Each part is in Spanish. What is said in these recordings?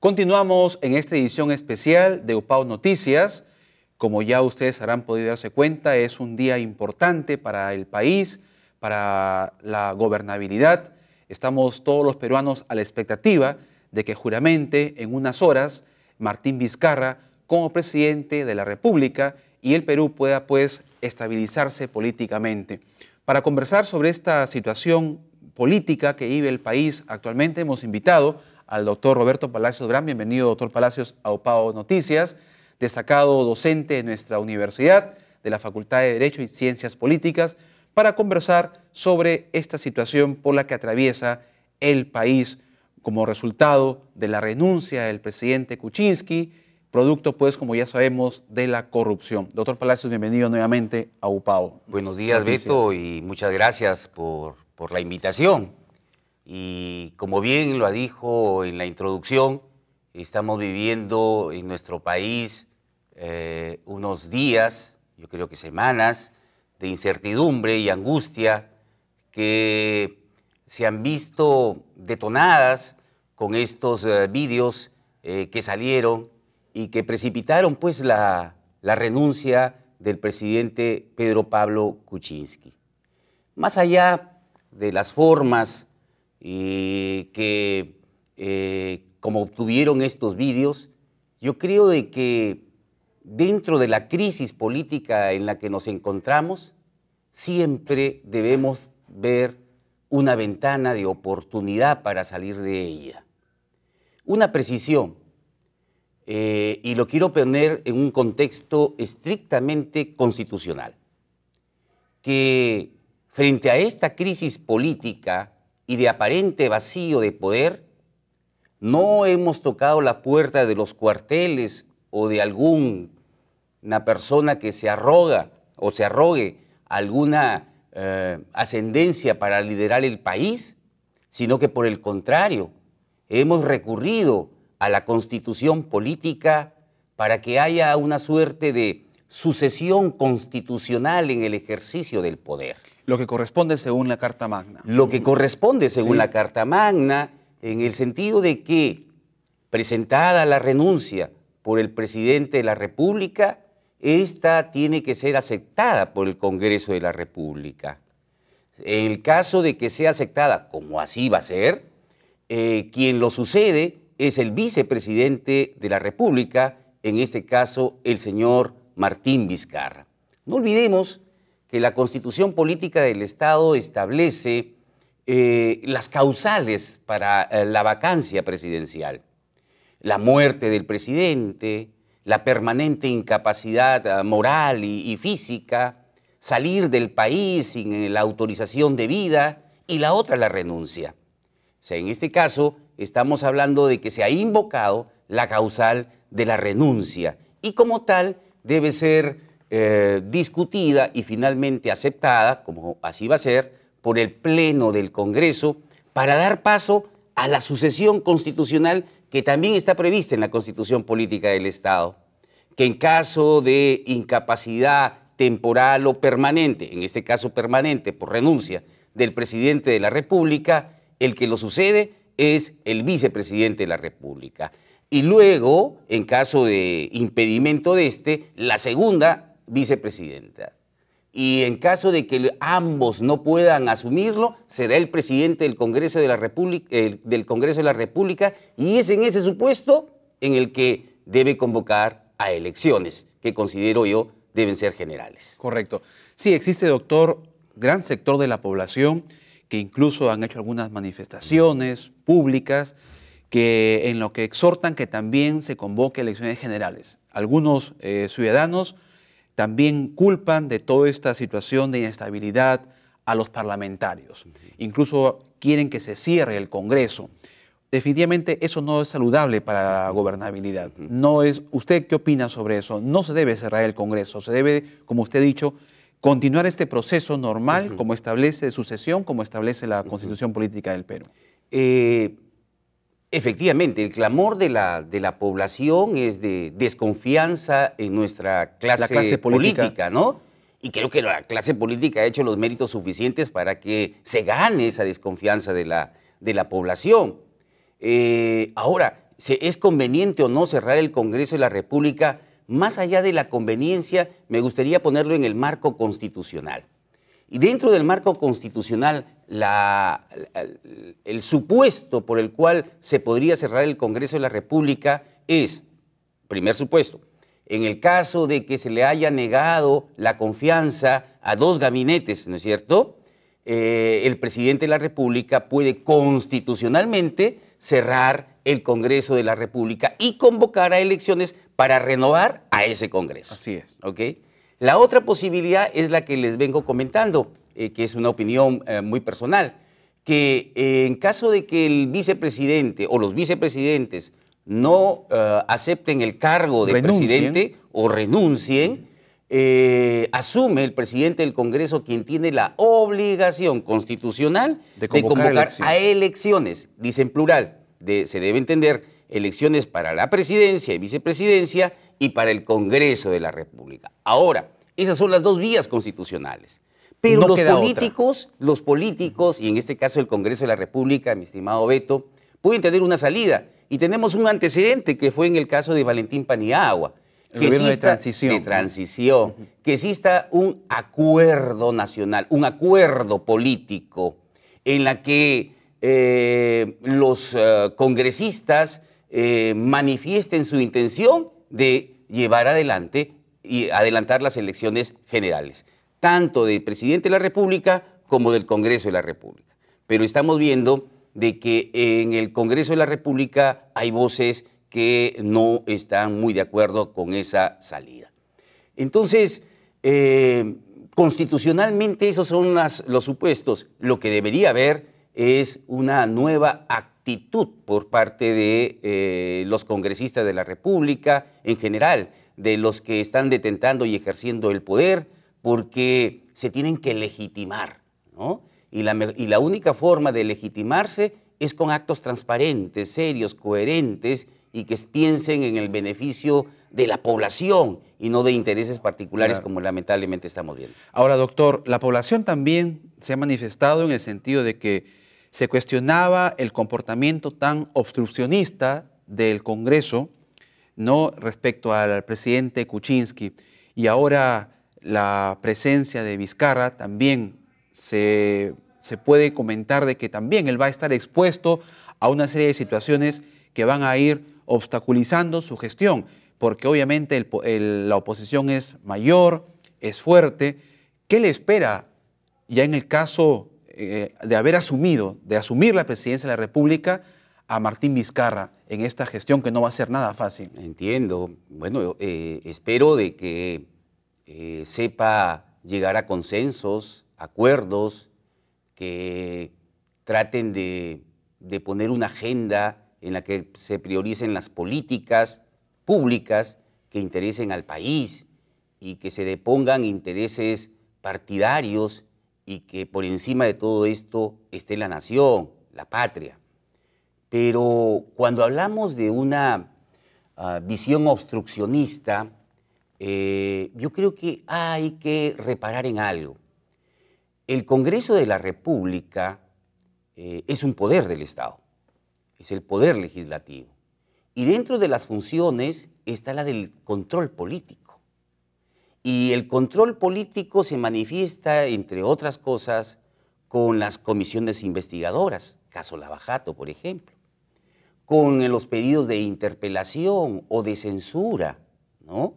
Continuamos en esta edición especial de UPAO Noticias. Como ya ustedes habrán podido darse cuenta, es un día importante para el país, para la gobernabilidad. Estamos todos los peruanos a la expectativa de que juramente en unas horas Martín Vizcarra como presidente de la República y el Perú pueda pues estabilizarse políticamente. Para conversar sobre esta situación política que vive el país actualmente hemos invitado al doctor Roberto Palacios Gran. Bienvenido, doctor Palacios, a OPAO Noticias, destacado docente de nuestra universidad, de la Facultad de Derecho y Ciencias Políticas, para conversar sobre esta situación por la que atraviesa el país como resultado de la renuncia del presidente Kuczynski, producto, pues, como ya sabemos, de la corrupción. Doctor Palacios, bienvenido nuevamente a UPAO. Buenos días, Vito, y muchas gracias por, por la invitación. Y como bien lo dijo en la introducción, estamos viviendo en nuestro país eh, unos días, yo creo que semanas, de incertidumbre y angustia que se han visto detonadas con estos eh, vídeos eh, que salieron y que precipitaron pues la, la renuncia del presidente Pedro Pablo Kuczynski. Más allá de las formas y eh, que eh, como obtuvieron estos vídeos, yo creo de que dentro de la crisis política en la que nos encontramos, siempre debemos ver una ventana de oportunidad para salir de ella. Una precisión, eh, y lo quiero poner en un contexto estrictamente constitucional, que frente a esta crisis política y de aparente vacío de poder, no hemos tocado la puerta de los cuarteles o de alguna persona que se arroga o se arrogue alguna eh, ascendencia para liderar el país, sino que por el contrario, hemos recurrido a la constitución política para que haya una suerte de sucesión constitucional en el ejercicio del poder. Lo que corresponde según la Carta Magna. Lo que corresponde según la Carta Magna, en el sentido de que, presentada la renuncia por el presidente de la República, esta tiene que ser aceptada por el Congreso de la República. En el caso de que sea aceptada, como así va a ser, eh, quien lo sucede es el vicepresidente de la República, en este caso el señor Martín Vizcarra. No olvidemos que la constitución política del Estado establece eh, las causales para eh, la vacancia presidencial. La muerte del presidente, la permanente incapacidad ah, moral y, física, salir del país sin eh, la autorización debida y la otra la renuncia. O sea, en este caso estamos hablando de que se ha invocado la causal de la renuncia y como tal debe ser eh, discutida y finalmente aceptada, como así va a ser, por el Pleno del Congreso para dar paso a la sucesión constitucional que también está prevista en la Constitución Política del Estado, que en caso de incapacidad temporal o permanente, en este caso permanente por renuncia del presidente de la República, el que lo sucede es el vicepresidente de la República. Y luego, en caso de impedimento de este, la segunda vicepresidenta. Y en caso de que ambos no puedan asumirlo, será el presidente del Congreso de la República, del Congreso de la República y es en ese supuesto en el que debe convocar a elecciones, que considero yo deben ser generales. Correcto. Sí, existe, doctor, gran sector de la población que incluso han hecho algunas manifestaciones públicas que en lo que exhortan que también se convoque elecciones generales. Algunos eh, ciudadanos también culpan de toda esta situación de inestabilidad a los parlamentarios. Incluso quieren que se cierre el Congreso. Definitivamente eso no es saludable para la gobernabilidad. No es, ¿Usted qué opina sobre eso? No se debe cerrar el Congreso, se debe, como usted ha dicho, continuar este proceso normal como establece sucesión, como establece la Constitución Política del Perú. Eh, Efectivamente, el clamor de la, población es de desconfianza en nuestra clase, política. ¿no? Y creo que la clase política ha hecho los méritos suficientes para que se gane esa desconfianza de la, población. Eh, ahora, si ¿es conveniente o no cerrar el Congreso de la República? Más allá de la conveniencia, me gustaría ponerlo en el marco constitucional. Y dentro del marco constitucional, el, supuesto por el cual se podría cerrar el Congreso de la República es, primer supuesto, en el caso de que se le haya negado la confianza a dos gabinetes, ¿no es cierto? Eh, el presidente de la República puede constitucionalmente cerrar el Congreso de la República y convocar a elecciones para renovar a ese Congreso. Así es. ¿Ok? La otra posibilidad es la que les vengo comentando, eh, que es una opinión eh, muy personal, que eh, en caso de que el vicepresidente o los vicepresidentes no acepten el cargo de presidente o renuncien, asume el presidente del Congreso quien tiene la obligación constitucional de convocar, a elecciones, dice en plural, se debe entender elecciones para la presidencia y vicepresidencia y para el Congreso de la República. Ahora, esas son las dos vías constitucionales. Pero los políticos, los políticos, y en este caso el Congreso de la República, mi estimado Beto, pueden tener una salida. Y tenemos un antecedente que fue en el caso de Valentín Paniagua. El que gobierno de transición. Que exista un acuerdo nacional, un acuerdo político en la que eh, los eh, congresistas eh, manifiesten su intención de llevar adelante y adelantar las elecciones generales, tanto del presidente de la República como del Congreso de la República. Pero estamos viendo de que en el Congreso de la República hay voces que no están muy de acuerdo con esa salida. Entonces, eh, constitucionalmente esos son los supuestos. Lo que debería haber es una nueva actitud por parte de eh, los congresistas de la República, en general, de los que están detentando y ejerciendo el poder, porque se tienen que legitimar, ¿no? Y la, y la única forma de legitimarse es con actos transparentes, serios, coherentes y que piensen en el beneficio de la población y no de intereses particulares como lamentablemente estamos viendo. Ahora, doctor, la población también se ha manifestado en el sentido de que se cuestionaba el comportamiento tan obstruccionista del Congreso no respecto al presidente Kuczynski y ahora la presencia de Vizcarra también se, puede comentar de que también él va a estar expuesto a una serie de situaciones que van a ir obstaculizando su gestión, porque obviamente la oposición es mayor, es fuerte. ¿Qué le espera ya en el caso eh, de haber asumido, de asumir la presidencia de la República a Martín Vizcarra en esta gestión que no va a ser nada fácil. Entiendo. Bueno, eh, espero de que eh, sepa llegar a consensos, acuerdos, que traten de, de poner una agenda en la que se prioricen las políticas públicas que interesen al país y que se depongan intereses partidarios y que por encima de todo esto esté la nación, la patria. Pero cuando hablamos de una ah, visión obstruccionista, eh, yo creo que hay que reparar en algo. El Congreso de la República eh, es un poder del Estado, es el poder legislativo. Y dentro de las funciones está la del control político. Y el control político se manifiesta, entre otras cosas, con las comisiones investigadoras, caso Lavajato, por ejemplo, con los pedidos de interpelación o de censura, ¿no?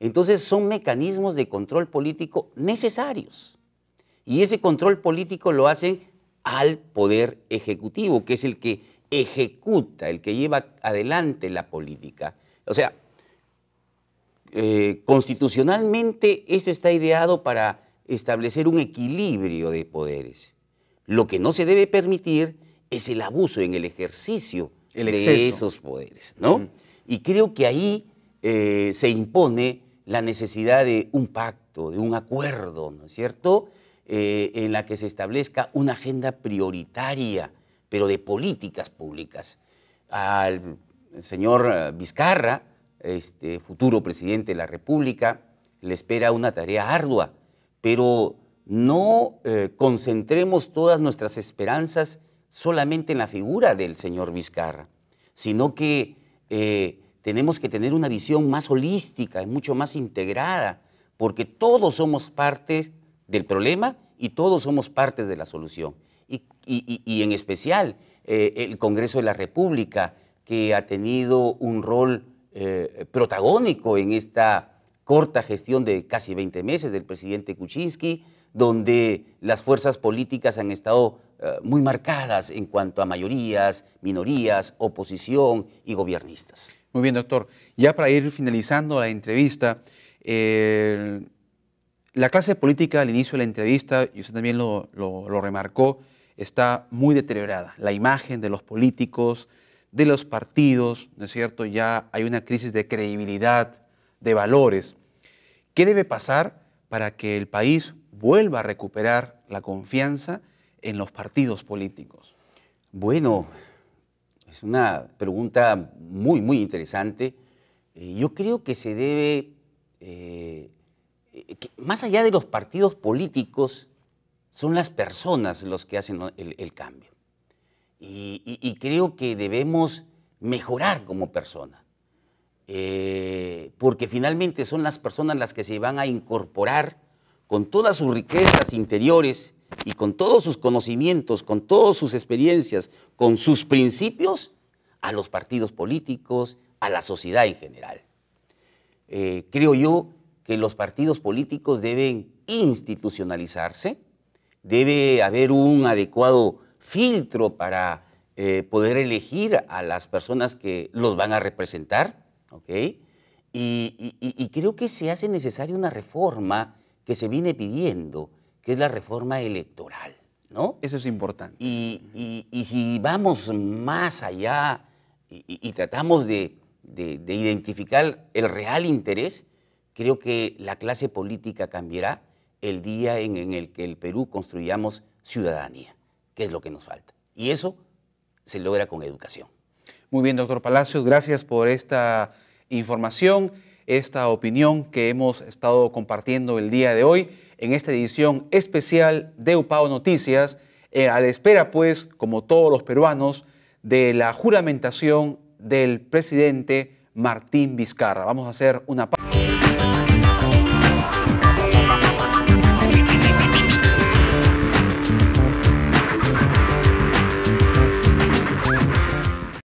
Entonces son mecanismos de control político necesarios. Y ese control político lo hacen al poder ejecutivo, que es el que ejecuta, el que lleva adelante la política. O sea, eh, constitucionalmente esto está ideado para establecer un equilibrio de poderes. Lo que no se debe permitir es el abuso en el ejercicio de esos poderes, ¿no? Y creo que ahí eh, se impone la necesidad de un pacto, de un acuerdo, ¿no es cierto?, eh, en la que se establezca una agenda prioritaria, pero de políticas públicas. Al señor Vizcarra, este, futuro presidente de la República, le espera una tarea ardua, pero no eh, concentremos todas nuestras esperanzas solamente en la figura del señor Vizcarra, sino que eh, tenemos que tener una visión más holística y mucho más integrada, porque todos somos parte del problema y todos somos parte de la solución. Y, en especial eh, el Congreso de la República, que ha tenido un rol eh, protagónico en esta corta gestión de casi 20 meses del presidente Kuczynski, donde las fuerzas políticas han estado eh, muy marcadas en cuanto a mayorías, minorías, oposición y gobiernistas. Muy bien, doctor. Ya para ir finalizando la entrevista, eh, la clase política al inicio de la entrevista, y usted también lo remarcó, está muy deteriorada. La imagen de los políticos, de los partidos, ¿no es cierto? Ya hay una crisis de credibilidad, de valores. ¿Qué debe pasar para que el país vuelva a recuperar la confianza en los partidos políticos? Bueno, es una pregunta muy, muy interesante. Eh, yo creo que se debe, eh, más allá de los partidos políticos, son las personas los que hacen el cambio y, creo que debemos mejorar como persona, eh, porque finalmente son las personas las que se van a incorporar con todas sus riquezas interiores y con todos sus conocimientos, con todas sus experiencias, con sus principios, a los partidos políticos, a la sociedad en general. Eh, creo yo que los partidos políticos deben institucionalizarse, debe haber un adecuado filtro para eh, poder elegir a las personas que los van a representar, ¿ok? Y, creo que se hace necesaria una reforma que se viene pidiendo, que es la reforma electoral, ¿no? Eso es importante. Y, si vamos más allá y, tratamos de, identificar el real interés, creo que la clase política cambiará el día en, el que el Perú construyamos ciudadanía que es lo que nos falta. Y eso se logra con educación. Muy bien, doctor Palacios, gracias por esta información, esta opinión que hemos estado compartiendo el día de hoy en esta edición especial de UPAO Noticias, eh, a la espera, pues, como todos los peruanos, de la juramentación del presidente Martín Vizcarra. Vamos a hacer una pausa.